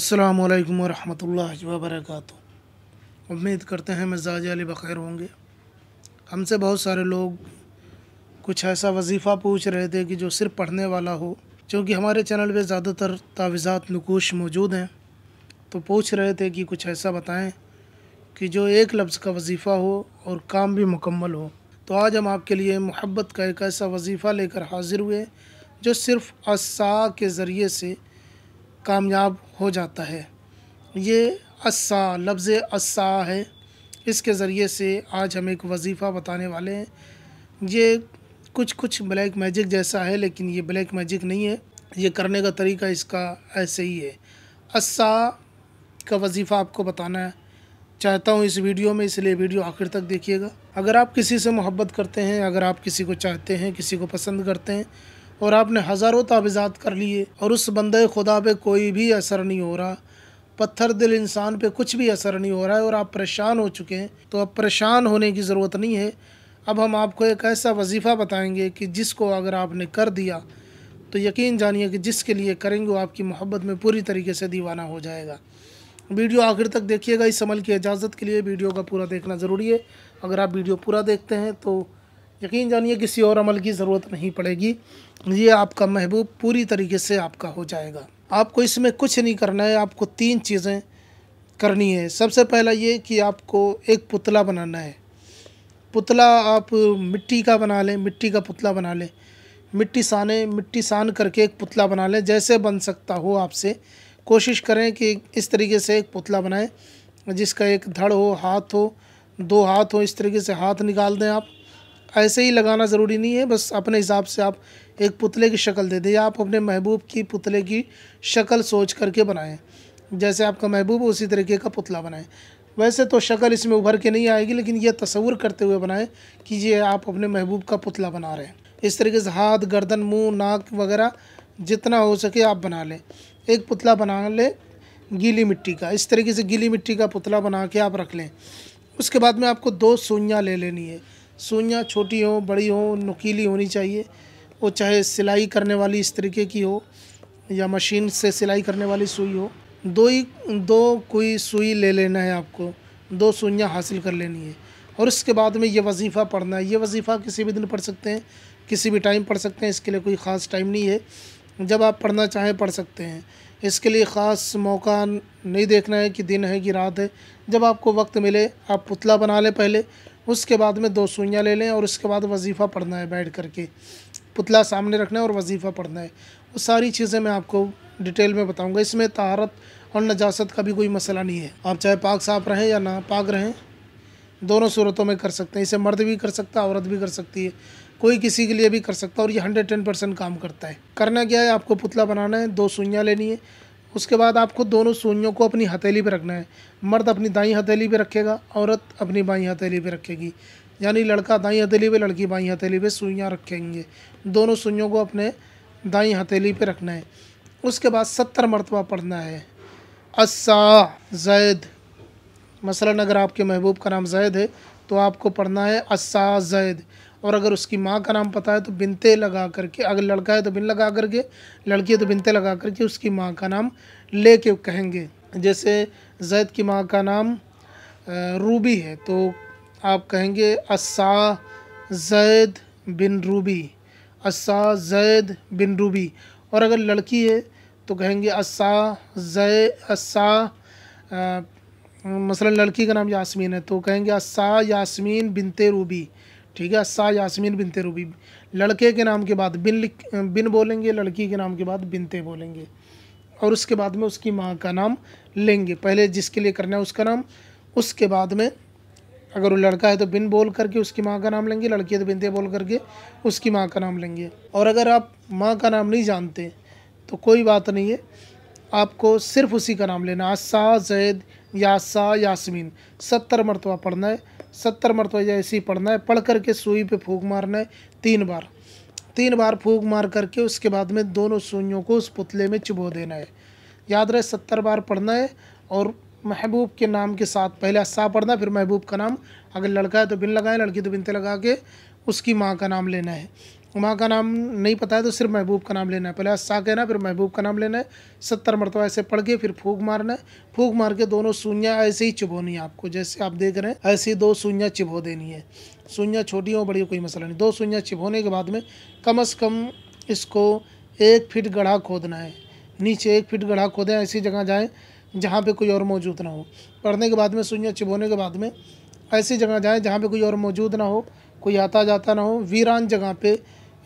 अस्सलाम वालेकुम रहमतुल्लाहि व बरकातहू उम्मीद करते हैं मिजाज अली बखैर होंगे हमसे बहुत सारे लोग कुछ ऐसा वजीफ़ा पूछ रहे थे कि जो सिर्फ पढ़ने वाला हो क्योंकि हमारे चैनल पे ज़्यादातर तावीज़ात नकोश मौजूद हैं तो पूछ रहे थे कि कुछ ऐसा बताएं कि जो एक लफ्ज़ का वजीफ़ा हो और काम भी मुकम्मल हो तो आज हम आपके लिए मोहब्बत का एक ऐसा वजीफ़ा लेकर हाजिर हुए जो सिर्फ़ असा के ज़रिए से कामयाब हो जाता है ये अस्सा लफ्ज़ अस्सा है इसके ज़रिए से आज हम एक वजीफ़ा बताने वाले हैं ये कुछ कुछ ब्लैक मैजिक जैसा है लेकिन ये ब्लैक मैजिक नहीं है ये करने का तरीका इसका ऐसे ही है अस्सा का वजीफ़ा आपको बताना है चाहता हूँ इस वीडियो में इसलिए वीडियो आखिर तक देखिएगा अगर आप किसी से मोहब्बत करते हैं अगर आप किसी को चाहते हैं किसी को पसंद करते हैं और आपने हज़ारों ताबीज़ात कर लिए और उस बंदे खुदा पे कोई भी असर नहीं हो रहा पत्थर दिल इंसान पे कुछ भी असर नहीं हो रहा है और आप परेशान हो चुके हैं तो अब परेशान होने की ज़रूरत नहीं है अब हम आपको एक ऐसा वजीफ़ा बताएंगे कि जिसको अगर आपने कर दिया तो यकीन जानिए कि जिसके लिए करेंगे वो आपकी मोहब्बत में पूरी तरीके से दीवाना हो जाएगा वीडियो आखिर तक देखिएगा इस अमल की इजाज़त के लिए वीडियो का पूरा देखना ज़रूरी है अगर आप वीडियो पूरा देखते हैं तो यकीन जानिए किसी और अमल की ज़रूरत नहीं पड़ेगी ये आपका महबूब पूरी तरीके से आपका हो जाएगा आपको इसमें कुछ नहीं करना है आपको तीन चीज़ें करनी है सबसे पहला ये कि आपको एक पुतला बनाना है पुतला आप मिट्टी का बना लें मिट्टी का पुतला बना लें मिट्टी साने मिट्टी सान करके एक पुतला बना लें जैसे बन सकता हो आपसे कोशिश करें कि इस तरीके से एक पुतला बनाएं जिसका एक धड़ हो हाथ हो दो हाथ हो इस तरीके से हाथ निकाल दें आप ऐसे ही लगाना ज़रूरी नहीं है बस अपने हिसाब से आप एक पुतले की शक्ल दे दें या आप अपने महबूब की पुतले की शक्ल सोच करके बनाएं जैसे आपका महबूब उसी तरीके का पुतला बनाएं वैसे तो शक्ल इसमें उभर के नहीं आएगी लेकिन यह तस्वूर करते हुए बनाएं कि ये आप अपने महबूब का पुतला बना रहे हैं इस तरीके से हाथ गर्दन मुंह नाक वगैरह जितना हो सके आप बना लें एक पुतला बना लें गीली मिट्टी का इस तरीके से गीली मिट्टी का पुतला बना के आप रख लें उसके बाद में आपको दो सुइयाँ ले लेनी है सुइयाँ छोटी हों बड़ी हों नुकीली होनी चाहिए वो चाहे सिलाई करने वाली इस तरीके की हो या मशीन से सिलाई करने वाली सुई हो दो ही दो कोई सुई ले लेना है आपको दो सुइयाँ हासिल कर लेनी है और उसके बाद में ये वजीफ़ा पढ़ना है ये वजीफ़ा किसी भी दिन पढ़ सकते हैं किसी भी टाइम पढ़ सकते हैं इसके लिए कोई ख़ास टाइम नहीं है जब आप पढ़ना चाहें पढ़ सकते हैं इसके लिए ख़ास मौका नहीं देखना है कि दिन है कि रात है जब आपको वक्त मिले आप पुतला बना लें पहले उसके बाद में दो सुइयाँ ले लें और उसके बाद वजीफ़ा पढ़ना है बैठ करके पुतला सामने रखना है और वजीफ़ा पढ़ना है वो सारी चीज़ें मैं आपको डिटेल में बताऊँगा इसमें तहारत और नजास्त का भी कोई मसला नहीं है आप चाहे पाक साफ रहें या ना पाक रहें दोनों सूरतों में कर सकते हैं इसे मर्द भी कर सकता है औरत भी कर सकती है कोई किसी के लिए भी कर सकता है और ये हंड्रेड टेन परसेंट काम करता है करना क्या है आपको पुतला बनाना है दो सुइयाँ लेनी है उसके बाद आपको दोनों सुइयों को अपनी हथेली पर रखना है मर्द अपनी दाई हथेली पर रखेगा औरत अपनी बाई हथेली पर रखेगी यानी लड़का दाई हथेली पे लड़की बाई हथेली पे सुइयाँ रखेंगे दोनों सुइयों को अपने दाई हथेली पे रखना है उसके बाद सत्तर मरतबा पढ़ना है असा जैद मसलन अगर आपके महबूब का नाम जैद है तो आपको पढ़ना है असा जैद और अगर उसकी माँ का नाम पता है तो बिनते लगा करके अगर लड़का है तो बिन लगा करके लड़की है तो बिनते लगा करके उसकी माँ का नाम ले के कहेंगे जैसे जैद की माँ का नाम रूबी है तो आप कहेंगे असा जैद बिन रूबी असा जैद बिन रूबी और अगर लड़की है तो कहेंगे असा जै असा मसला लड़की का नाम यासमीन है तो कहेंगे अस्सा यासमीन बिनते रूबी ठीक है अस्सा यासमीन बिनते रूबी लड़के के नाम के बाद बिन लिख बिन बोलेंगे लड़की के नाम के बाद बिनते बोलेंगे और उसके बाद में उसकी माँ का नाम लेंगे पहले जिसके लिए करना है उसका नाम उसके बाद में अगर वो लड़का है तो बिन बोल करके उसकी माँ का नाम लेंगे लड़की है तो बिनते बोल करके उसकी माँ का नाम लेंगे और अगर आप माँ का नाम नहीं जानते तो कोई बात नहीं है आपको सिर्फ उसी का नाम लेना अस्सा जैद यासा यासमीन सत्तर मरतबा पढ़ना है सत्तर मरतबा ऐसे ही पढ़ना है पढ़ करके सुई पे फूक मारना है तीन बार तीन बार फूक मार करके उसके बाद में दोनों सुइयों को उस पुतले में चुभो देना है याद रहे सत्तर बार पढ़ना है और महबूब के नाम के साथ पहले असा पढ़ना फिर महबूब का नाम अगर लड़का है तो बिन लगाएं लड़की तो बिनते लगा के उसकी माँ का नाम लेना है उमा का नाम नहीं पता है तो सिर्फ महबूब का नाम लेना है पहले अस्सा कहना फिर महबूब का नाम लेना है सत्तर मरतबा ऐसे पढ़ के फिर फूक मारना है फूक मार के दोनों सूइयाँ ऐसे ही चिबोनी है आपको जैसे आप देख रहे हैं ऐसे ही दो सूइयाँ चिबो देनी है सूइयाँ छोटी हो बड़ी हो कोई मसला नहीं दो सूइयाँ चिबोने के बाद में कम अज़ कम इसको एक फिट गढ़ा खोदना है नीचे एक फिट गढ़ा खोदें ऐसी जगह जाएँ जहाँ पर कोई और मौजूद ना हो पढ़ने के बाद में सूइयाँ चिबोने के बाद में ऐसी जगह जाएँ जहाँ पर कोई और मौजूद ना हो कोई आता जाता ना हो वीरान जगह पे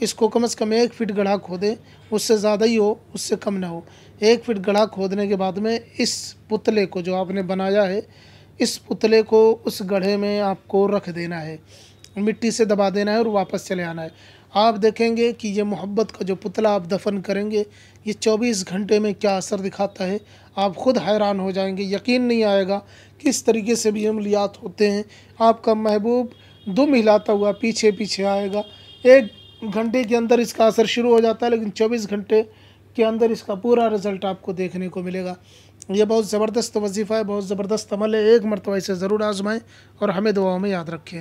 इसको कम से कम एक फीट गढ़ा खोदें उससे ज़्यादा ही हो उससे कम ना हो एक फीट गढ़ा खोदने के बाद में इस पुतले को जो आपने बनाया है इस पुतले को उस गढ़े में आपको रख देना है मिट्टी से दबा देना है और वापस चले आना है आप देखेंगे कि ये मोहब्बत का जो पुतला आप दफन करेंगे ये 24 घंटे में क्या असर दिखाता है आप ख़ुद हैरान हो जाएंगे यकीन नहीं आएगा किस तरीके से भी अमलियात होते हैं आपका महबूब दुम हिलाता हुआ पीछे पीछे आएगा एक घंटे के अंदर इसका असर शुरू हो जाता है लेकिन चौबीस घंटे के अंदर इसका पूरा रिज़ल्ट आपको देखने को मिलेगा ये बहुत ज़बरदस्त वजीफ़ा है बहुत ज़बरदस्त अमल है एक मरतबा इसे ज़रूर आजमाएँ और हमें दुआओं में याद रखें